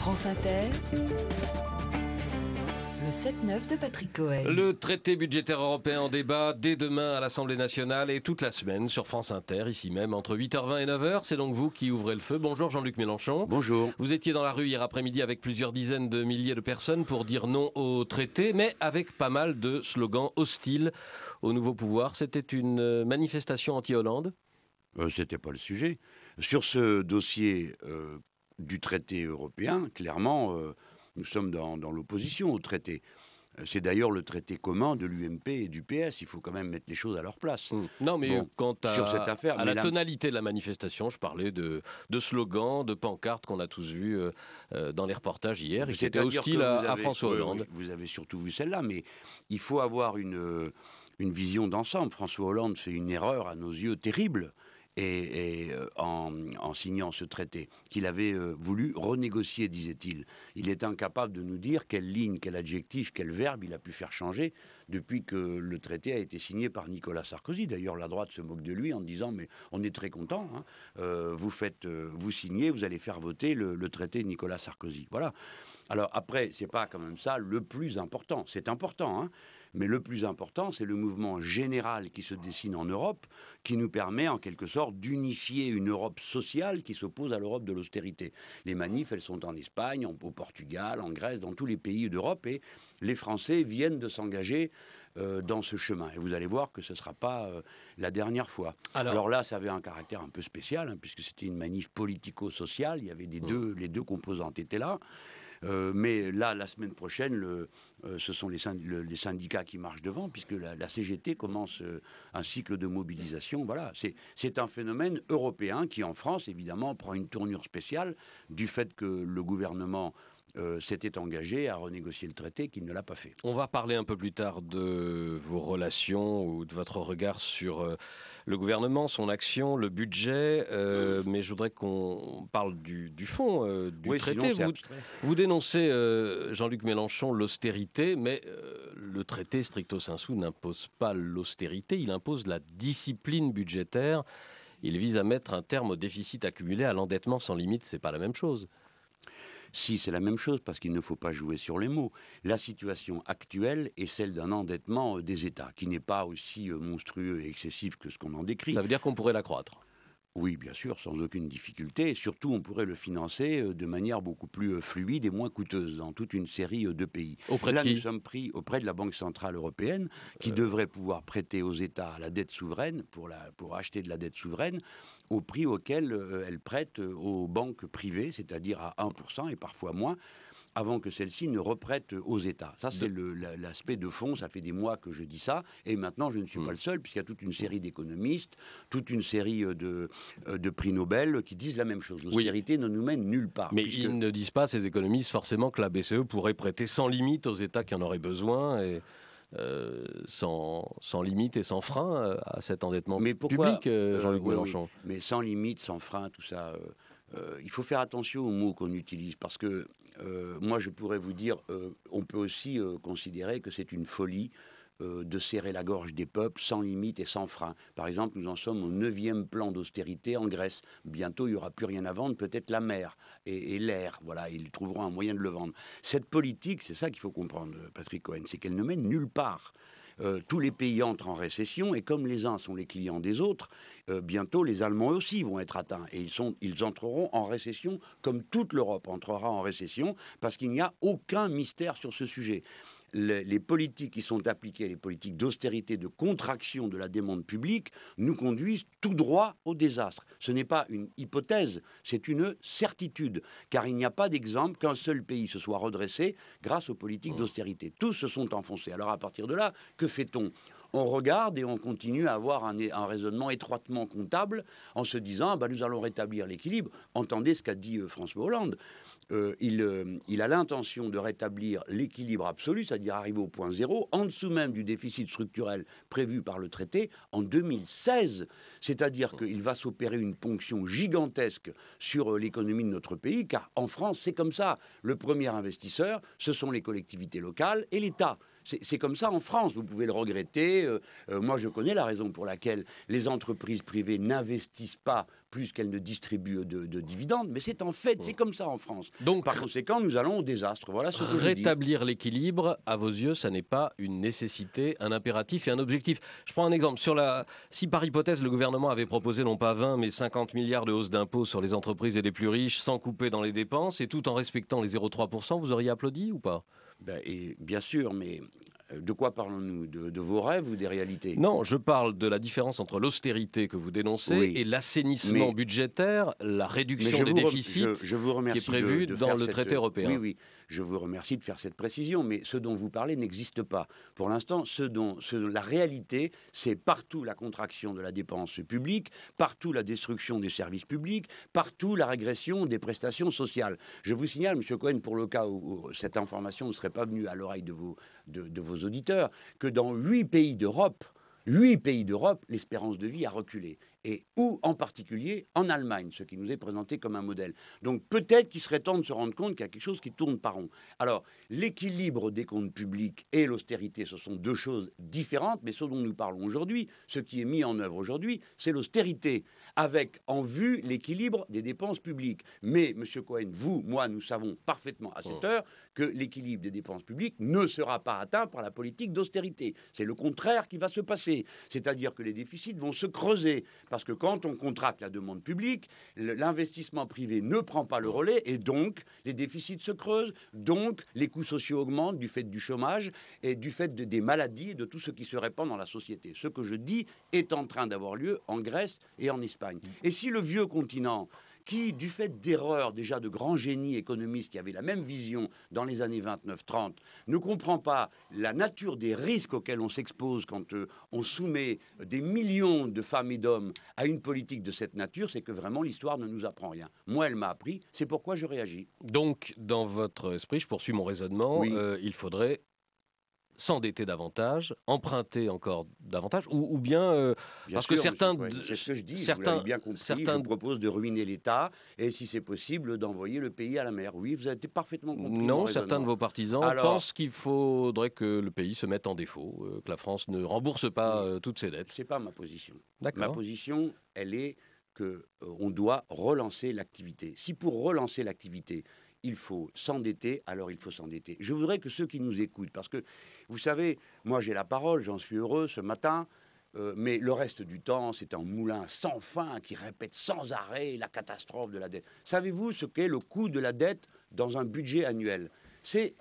France Inter. Le 7-9 de Patrick Cohen. Le traité budgétaire européen en débat dès demain à l'Assemblée nationale et toute la semaine sur France Inter, ici même, entre 8h20 et 9h. C'est donc vous qui ouvrez le feu. Bonjour Jean-Luc Mélenchon. Bonjour. Vous étiez dans la rue hier après-midi avec plusieurs dizaines de milliers de personnes pour dire non au traité, mais avec pas mal de slogans hostiles au nouveau pouvoir. C'était une manifestation anti-Hollande euh, C'était pas le sujet. Sur ce dossier euh, du traité européen, clairement, euh, nous sommes dans, l'opposition au traité. Euh, c'est d'ailleurs le traité commun de l'UMP et du PS. Il faut quand même mettre les choses à leur place. Hum. Non, mais quand quant à, sur cette affaire, la, tonalité de la manifestation, je parlais de, slogans, de pancartes qu'on a tous vus euh, dans les reportages hier. C'était hostile à, François Hollande. Vous avez surtout vu celle-là, mais il faut avoir une, une vision d'ensemble. François Hollande fait une erreur à nos yeux terrible et, euh, en, signant ce traité, qu'il avait euh, voulu renégocier, disait-il. Il est incapable de nous dire quelle ligne, quel adjectif, quel verbe il a pu faire changer depuis que le traité a été signé par Nicolas Sarkozy. D'ailleurs, la droite se moque de lui en disant mais on est très content, hein. euh, vous faites, vous signez, vous allez faire voter le, le traité Nicolas Sarkozy. Voilà. Alors après, c'est pas quand même ça le plus important. C'est important, hein, mais le plus important, c'est le mouvement général qui se dessine en Europe, qui nous permet en quelque sorte d'unifier une Europe sociale qui s'oppose à l'Europe de l'austérité. Les manifs, elles sont en Espagne, au Portugal, en Grèce, dans tous les pays d'Europe, et les Français viennent de s'engager euh, dans ce chemin. Et vous allez voir que ce ne sera pas euh, la dernière fois. Alors... là, ça avait un caractère un peu spécial, hein, puisque c'était une manif politico-sociale, il y avait mmh. les deux composantes étaient là. Euh, mais là, la semaine prochaine, euh, ce sont les, syndicats qui marchent devant, puisque la, CGT commence euh, un cycle de mobilisation. Voilà, c'est un phénomène européen qui, en France, évidemment, prend une tournure spéciale du fait que le gouvernement euh, s'était engagé à renégocier le traité, qu'il ne l'a pas fait. On va parler un peu plus tard de vos relations ou de votre regard sur euh, le gouvernement, son action, le budget, euh, mais je voudrais qu'on parle du, fond, du traité. vous, dénoncez, Jean-Luc Mélenchon, l'austérité, mais le traité stricto sensu n'impose pas l'austérité, il impose la discipline budgétaire. Il vise à mettre un terme au déficit accumulé, à l'endettement sans limite, c'est pas la même chose. Si, c'est la même chose, parce qu'il ne faut pas jouer sur les mots. La situation actuelle est celle d'un endettement euh, des États, qui n'est pas aussi euh, monstrueux et excessif que ce qu'on en décrit. Ça veut dire qu'on pourrait l'accroître oui, bien sûr, sans aucune difficulté. Surtout, on pourrait le financer euh, de manière beaucoup plus euh, fluide et moins coûteuse dans toute une série euh, de pays. Auprès Là, nous sommes pris auprès de la Banque Centrale Européenne, qui devrait pouvoir prêter aux États la dette souveraine pour, pour acheter de la dette souveraine au prix auquel elle prête aux banques privées, c'est-à-dire à 1% et parfois moins avant que celle-ci ne reprête aux États. Ça, c'est l'aspect de fond. Ça fait des mois que je dis ça. Et maintenant, je ne suis mm. pas le seul, puisqu'il y a toute une série d'économistes, toute une série euh, de, euh, de prix Nobel qui disent la même chose. L'austérité ne nous mène nulle part. Mais ils ne disent pas, ces économistes, forcément que la BCE pourrait prêter sans limite aux États qui en auraient besoin. Et... Euh, sans, sans, limite et sans frein à cet endettement mais pourquoi, public, Jean-Luc Mélenchon. mais sans limite, sans frein, tout ça. Euh, il faut faire attention aux mots qu'on utilise parce que euh, moi je pourrais vous dire, euh, on peut aussi considérer que c'est une folie de serrer la gorge des peuples sans limite et sans frein. Par exemple, nous en sommes au neuvième plan d'austérité en Grèce. Bientôt, il n'y aura plus rien à vendre, peut-être la mer et, et l'air. Voilà, ils trouveront un moyen de le vendre. Cette politique, c'est ça qu'il faut comprendre, Patrick Cohen, c'est qu'elle ne mène nulle part. Euh, tous les pays entrent en récession et comme les uns sont les clients des autres, euh, bientôt les Allemands aussi vont être atteints et ils entreront en récession comme toute l'Europe entrera en récession parce qu'il n'y a aucun mystère sur ce sujet les politiques qui sont appliquées, les politiques d'austérité, de contraction de la demande publique, nous conduisent tout droit au désastre. Ce n'est pas une hypothèse, c'est une certitude, car il n'y a pas d'exemple qu'un seul pays se soit redressé grâce aux politiques mmh. d'austérité. Tous se sont enfoncés. Alors à partir de là, que fait-on on regarde et on continue à avoir un, raisonnement étroitement comptable en se disant bah, nous allons rétablir l'équilibre. Entendez ce qu'a dit euh, François Hollande. Euh, euh, il, a l'intention de rétablir l'équilibre absolu, c'est-à-dire arriver au point zéro, en dessous même du déficit structurel prévu par le traité en 2016. C'est-à-dire qu'il va s'opérer une ponction gigantesque sur l'économie de notre pays, car en France, c'est comme ça. Le premier investisseur, ce sont les collectivités locales et l'État. C'est comme ça en France. Vous pouvez le regretter. Euh, euh, moi, je connais la raison pour laquelle les entreprises privées n'investissent pas plus qu'elles ne distribuent de, dividendes, mais c'est en fait, c'est comme ça en France. Donc, par conséquent, nous allons au désastre. Voilà ce que rétablir l'équilibre, à vos yeux, ça n'est pas une nécessité, un impératif et un objectif. Je prends un exemple. Sur la, si par hypothèse le gouvernement avait proposé non pas 20 mais 50 milliards de hausse d'impôts sur les entreprises et les plus riches, sans couper dans les dépenses et tout en respectant les 0,3 vous auriez applaudi ou pas ben, et bien sûr, mais euh, de quoi parlons-nous de, vos rêves ou des réalités Non, je parle de la différence entre l'austérité que vous dénoncez et l'assainissement budgétaire, la réduction des déficits qui est prévue dans le traité européen. Oui, oui, je vous remercie de faire cette précision, mais ce dont vous parlez n'existe pas. Pour l'instant, ce dont, la réalité, c'est partout la contraction de la dépense publique, partout la destruction des services publics, partout la régression des prestations sociales. Je vous signale, monsieur Cohen, pour le cas où, cette information ne serait pas venue à l'oreille de vos, de vos auditeurs que dans huit pays d'Europe, huit pays d'Europe, l'espérance de vie a reculé et ou en particulier en Allemagne, ce qui nous est présenté comme un modèle. Donc peut-être qu'il serait temps de se rendre compte qu'il y a quelque chose qui tourne par rond. Alors l'équilibre des comptes publics et l'austérité, ce sont deux choses différentes, mais ce dont nous parlons aujourd'hui, ce qui est mis en œuvre aujourd'hui, c'est l'austérité, avec en vue l'équilibre des dépenses publiques. Mais, Monsieur Cohen, vous, moi, nous savons parfaitement à cette oh. heure que l'équilibre des dépenses publiques ne sera pas atteint par la politique d'austérité. C'est le contraire qui va se passer, c'est-à-dire que les déficits vont se creuser parce que quand on contracte la demande publique, l'investissement privé ne prend pas le relais et donc les déficits se creusent, donc les coûts sociaux augmentent du fait du chômage et du fait des maladies et de tout ce qui se répand dans la société. Ce que je dis est en train d'avoir lieu en Grèce et en Espagne. Et si le vieux continent qui, du fait d'erreurs déjà de grands génies économistes qui avaient la même vision dans les années 29-30, ne comprend pas la nature des risques auxquels on s'expose quand euh, on soumet des millions de femmes et d'hommes à une politique de cette nature, c'est que vraiment l'histoire ne nous apprend rien. Moi, elle m'a appris, c'est pourquoi je réagis. Donc, dans votre esprit, je poursuis mon raisonnement, euh, il faudrait s'endetter davantage, emprunter encore davantage, ou, euh, bien, parce que certains, c'est certains, vous bien certains proposent de ruiner l'État et si c'est possible d'envoyer le pays à la mer. Oui, vous avez été parfaitement compris. Non, certains de vos partisans pensent qu'il faudrait que le pays se mette en défaut, euh, que la France ne rembourse pas euh, toutes ses dettes. C'est pas ma position. Ma position, elle est que on doit relancer l'activité. Si pour relancer l'activité, il faut s'endetter, alors il faut s'endetter. Je voudrais que ceux qui nous écoutent, parce que vous savez, moi j'ai la parole, j'en suis heureux ce matin, euh, mais le reste du temps, c'est un moulin sans fin qui répète sans arrêt la catastrophe de la dette. Savez-vous ce qu'est le coût de la dette dans un budget annuel C'est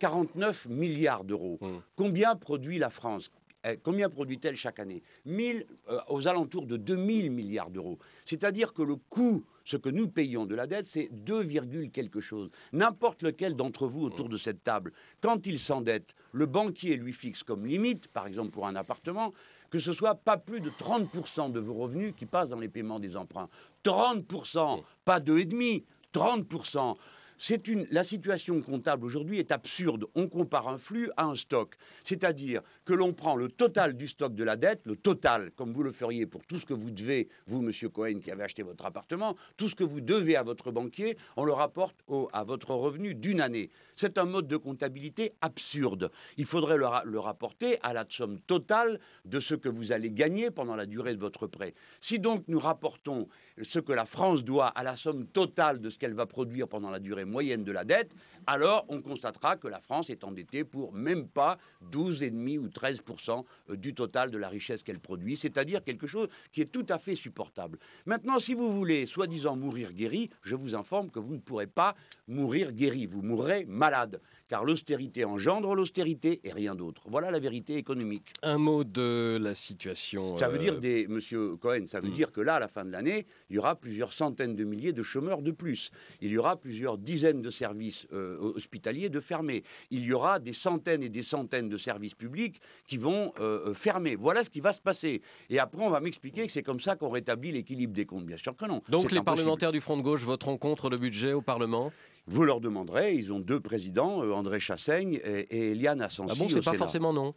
49 milliards d'euros. Hmm. Combien produit la France eh, combien produit-elle chaque année 1000, euh, Aux alentours de 2000 milliards d'euros. C'est-à-dire que le coût ce que nous payons de la dette, c'est 2, quelque chose. N'importe lequel d'entre vous autour de cette table, quand il s'endette, le banquier lui fixe comme limite, par exemple pour un appartement, que ce soit pas plus de 30% de vos revenus qui passent dans les paiements des emprunts. 30%, pas 2,5%, 30%. C'est une, la situation comptable aujourd'hui est absurde. On compare un flux à un stock. C'est-à-dire que l'on prend le total du stock de la dette, le total, comme vous le feriez pour tout ce que vous devez, vous, monsieur Cohen, qui avez acheté votre appartement, tout ce que vous devez à votre banquier, on le rapporte au, à votre revenu d'une année. C'est un mode de comptabilité absurde. Il faudrait le, le rapporter à la somme totale de ce que vous allez gagner pendant la durée de votre prêt. Si donc nous rapportons ce que la France doit à la somme totale de ce qu'elle va produire pendant la durée moyenne de la dette, alors on constatera que la France est endettée pour même pas 12,5 ou 13 euh, du total de la richesse qu'elle produit, c'est-à-dire quelque chose qui est tout à fait supportable. Maintenant, si vous voulez soi-disant mourir guéri, je vous informe que vous ne pourrez pas mourir guéri, vous mourrez malade car l'austérité engendre l'austérité et rien d'autre. Voilà la vérité économique. Un mot de la situation. Ça veut dire euh, des, Monsieur Cohen, ça veut hmm. dire que là, à la fin de l'année, il y aura plusieurs centaines de milliers de chômeurs de plus. Il y aura plusieurs dizaines de services euh, hospitaliers de fermer. Il y aura des centaines et des centaines de services publics qui vont euh, fermer. Voilà ce qui va se passer. Et après, on va m'expliquer que c'est comme ça qu'on rétablit l'équilibre des comptes. Bien sûr que non. Donc les parlementaires du Front de gauche voteront contre le budget au Parlement vous leur demanderez, ils ont deux présidents, euh, André Chassaigne et, Eliane Assensi. Ah bon, c'est pas forcément non.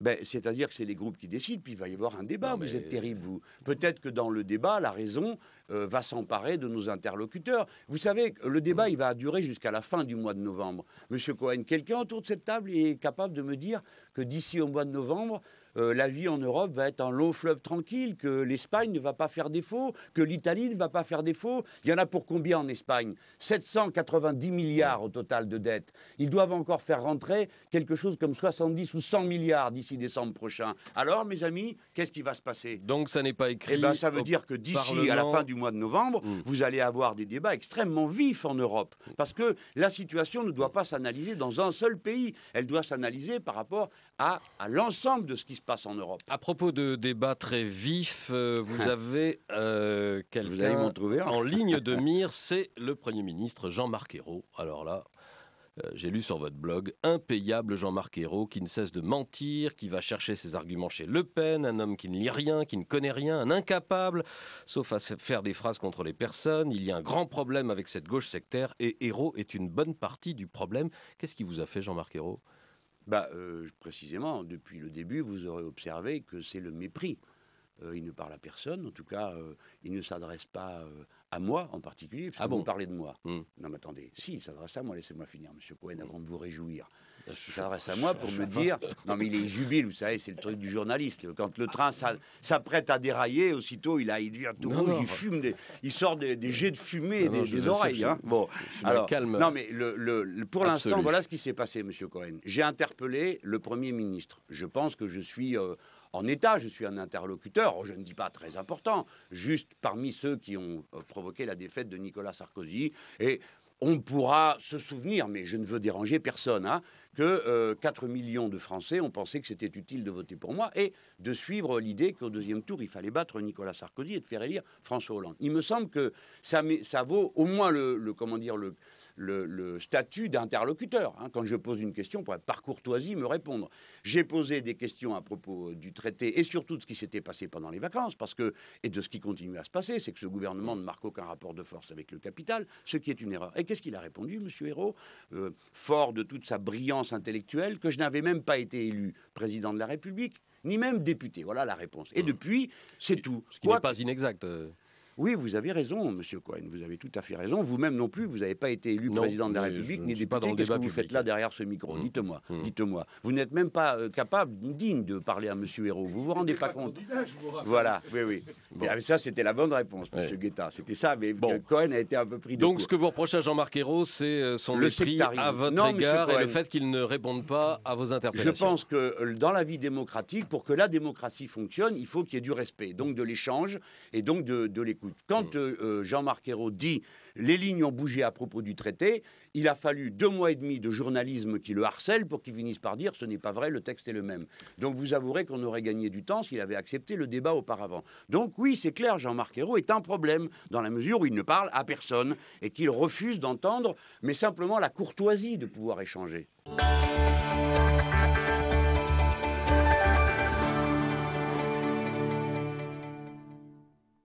Ben, C'est-à-dire que c'est les groupes qui décident, puis il va y avoir un débat. vous êtes terrible, vous. Peut-être que dans le débat, la raison euh, va s'emparer de nos interlocuteurs. Vous savez, le débat, il va durer jusqu'à la fin du mois de novembre. Monsieur Cohen, quelqu'un autour de cette table est capable de me dire que d'ici au mois de novembre, euh, la vie en Europe va être un long fleuve tranquille, que l'Espagne ne va pas faire défaut, que l'Italie ne va pas faire défaut. Il y en a pour combien en Espagne 790 milliards au total de dettes. Ils doivent encore faire rentrer quelque chose comme 70 ou 100 milliards d'ici décembre prochain. Alors, mes amis, qu'est-ce qui va se passer Donc, ça n'est pas écrit. Eh bien, ça veut dire que d'ici à la fin du mois de novembre, hmm. vous allez avoir des débats extrêmement vifs en Europe. Parce que la situation ne doit pas s'analyser dans un seul pays. Elle doit s'analyser par rapport à, à l'ensemble de ce qui se passe en Europe. À propos de débats très vifs, euh, vous ah. avez euh, quelqu'un en ligne de mire, c'est le Premier ministre Jean-Marc Ayrault. Alors là, euh, j'ai lu sur votre blog, impayable Jean-Marc Ayrault qui ne cesse de mentir, qui va chercher ses arguments chez Le Pen, un homme qui ne lit rien, qui ne connaît rien, un incapable, sauf à faire des phrases contre les personnes. Il y a un grand problème avec cette gauche sectaire et Ayrault est une bonne partie du problème. Qu'est-ce qui vous a fait Jean-Marc Ayrault bah, euh, Précisément, depuis le début, vous aurez observé que c'est le mépris. Euh, il ne parle à personne, en tout cas, euh, il ne s'adresse pas à moi en particulier, parce ah bon vous parlez de moi. Hmm. Non, mais attendez, s'il s'adresse à moi, laissez-moi finir, monsieur Cohen, hmm. avant de vous réjouir s'adresse à moi pour me dire non mais il est jubile, vous savez, c'est le truc du journaliste. Quand le train s'apprête à dérailler, aussitôt il a il devient tout il fume des, il sort des, jets de fumée des, oreilles. Hein. Bon, alors Non mais le, pour l'instant voilà ce qui s'est passé, Monsieur Cohen. J'ai interpellé le Premier ministre. Je pense que je suis euh, en état, je suis un interlocuteur, je ne dis pas très important, juste parmi ceux qui ont euh, provoqué la défaite de Nicolas Sarkozy. Et on pourra se souvenir, mais je ne veux déranger personne, hein, que 4 euh, millions de Français ont pensé que c'était utile de voter pour moi et de suivre l'idée qu'au deuxième tour, il fallait battre Nicolas Sarkozy et de faire élire François Hollande. Il me semble que ça, vaut au moins le comment dire, le, le, statut d'interlocuteur. Hein. Quand je pose une question, on pourrait par courtoisie me répondre. J'ai posé des questions à propos euh, du traité et surtout de ce qui s'était passé pendant les vacances, parce que, et de ce qui continue à se passer, c'est que ce gouvernement ne marque aucun rapport de force avec le capital, ce qui est une erreur. Et qu'est-ce qu'il a répondu, monsieur Hérault euh, Fort de toute sa brillance intellectuelle, que je n'avais même pas été élu président de la République ni même député. Voilà la réponse. Et mmh. depuis, c'est tout. Ce qui n'est pas inexact. Euh. Oui, vous avez raison, Monsieur Cohen, vous avez tout à fait raison. Vous-même non plus, vous n'avez pas été élu président de la République, ni député. Qu'est-ce que vous faites là derrière ce micro mmh. Dites-moi, mmh. dites-moi. Vous n'êtes même pas euh, capable, digne de parler à Monsieur Hérault. Vous vous rendez pas, compte Voilà, oui, oui. Ah, ça, c'était la bonne réponse, Monsieur Guetta. C'était ça, mais bon. Cohen a été un peu pris de Donc, ce que vous reprochez à Jean-Marc Hérault, c'est euh, son le à votre égard et le fait qu'il ne réponde pas à vos interpellations. Je pense que euh, dans la vie démocratique, pour que la démocratie fonctionne, il faut qu'il y ait du respect, donc de l'échange et donc de, de l'écoute quand mm. euh, euh, Jean-Marc Ayrault dit les lignes ont bougé à propos du traité, il a fallu deux mois et demi de journalisme qui le harcèle pour qu'il finisse par dire ce n'est pas vrai, le texte est le même. Donc vous avouerez qu'on aurait gagné du temps s'il avait accepté le débat auparavant. Donc oui, c'est clair, Jean-Marc Ayrault est un problème dans la mesure où il ne parle à personne et qu'il refuse d'entendre, mais simplement la courtoisie de pouvoir échanger.